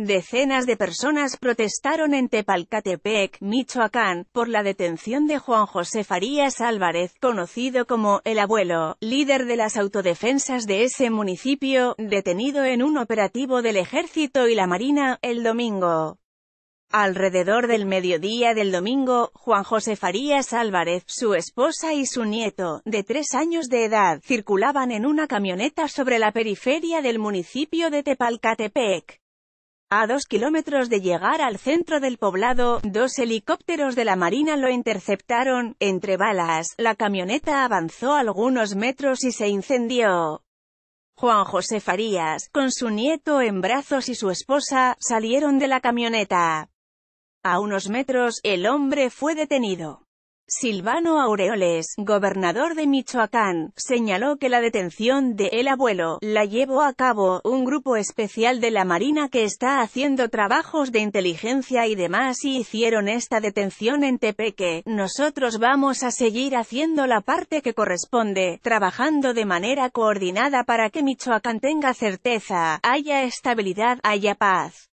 Decenas de personas protestaron en Tepalcatepec, Michoacán, por la detención de Juan José Farías Álvarez, conocido como El Abuelo, líder de las autodefensas de ese municipio, detenido en un operativo del Ejército y la Marina, el domingo. Alrededor del mediodía del domingo, Juan José Farías Álvarez, su esposa y su nieto, de tres años de edad, circulaban en una camioneta sobre la periferia del municipio de Tepalcatepec. A dos kilómetros de llegar al centro del poblado, dos helicópteros de la Marina lo interceptaron. Entre balas, la camioneta avanzó algunos metros y se incendió. Juan José Farías, con su nieto en brazos y su esposa, salieron de la camioneta. A unos metros, el hombre fue detenido. Silvano Aureoles, gobernador de Michoacán, señaló que la detención de El Abuelo la llevó a cabo un grupo especial de la Marina que está haciendo trabajos de inteligencia y demás y hicieron esta detención en Tepeque. Nosotros vamos a seguir haciendo la parte que corresponde, trabajando de manera coordinada para que Michoacán tenga certeza, haya estabilidad, haya paz.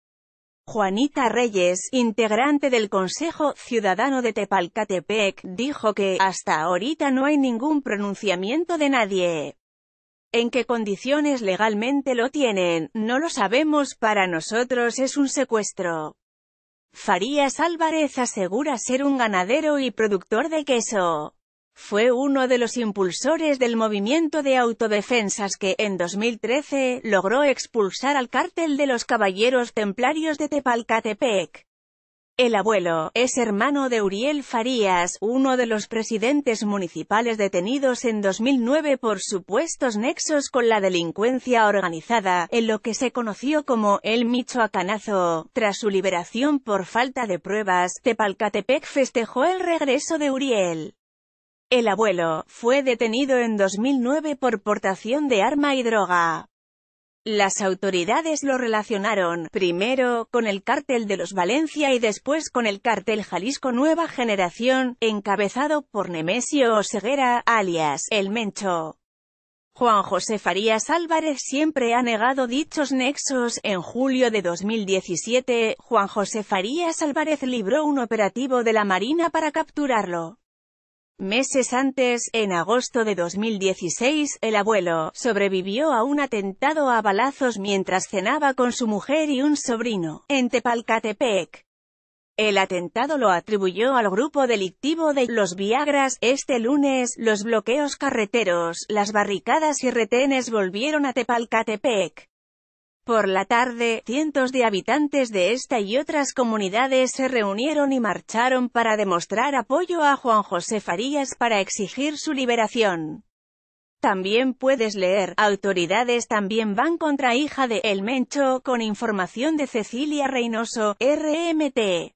Juanita Reyes, integrante del Consejo Ciudadano de Tepalcatepec, dijo que, hasta ahorita no hay ningún pronunciamiento de nadie. ¿En qué condiciones legalmente lo tienen? No lo sabemos, para nosotros es un secuestro. Farías Álvarez asegura ser un ganadero y productor de queso. Fue uno de los impulsores del movimiento de autodefensas que, en 2013, logró expulsar al cártel de los caballeros templarios de Tepalcatepec. El abuelo, es hermano de Uriel Farías, uno de los presidentes municipales detenidos en 2009 por supuestos nexos con la delincuencia organizada, en lo que se conoció como el Michoacanazo. Tras su liberación por falta de pruebas, Tepalcatepec festejó el regreso de Uriel. El abuelo, fue detenido en 2009 por portación de arma y droga. Las autoridades lo relacionaron, primero, con el cártel de los Valencia y después con el cártel Jalisco Nueva Generación, encabezado por Nemesio Oseguera, alias, El Mencho. Juan José Farías Álvarez siempre ha negado dichos nexos. En julio de 2017, Juan José Farías Álvarez libró un operativo de la Marina para capturarlo. Meses antes, en agosto de 2016, el abuelo, sobrevivió a un atentado a balazos mientras cenaba con su mujer y un sobrino, en Tepalcatepec. El atentado lo atribuyó al grupo delictivo de los Viagras. Este lunes, los bloqueos carreteros, las barricadas y retenes volvieron a Tepalcatepec. Por la tarde, cientos de habitantes de esta y otras comunidades se reunieron y marcharon para demostrar apoyo a Juan José Farías para exigir su liberación. También puedes leer, autoridades también van contra hija de El Mencho, con información de Cecilia Reynoso, RMT.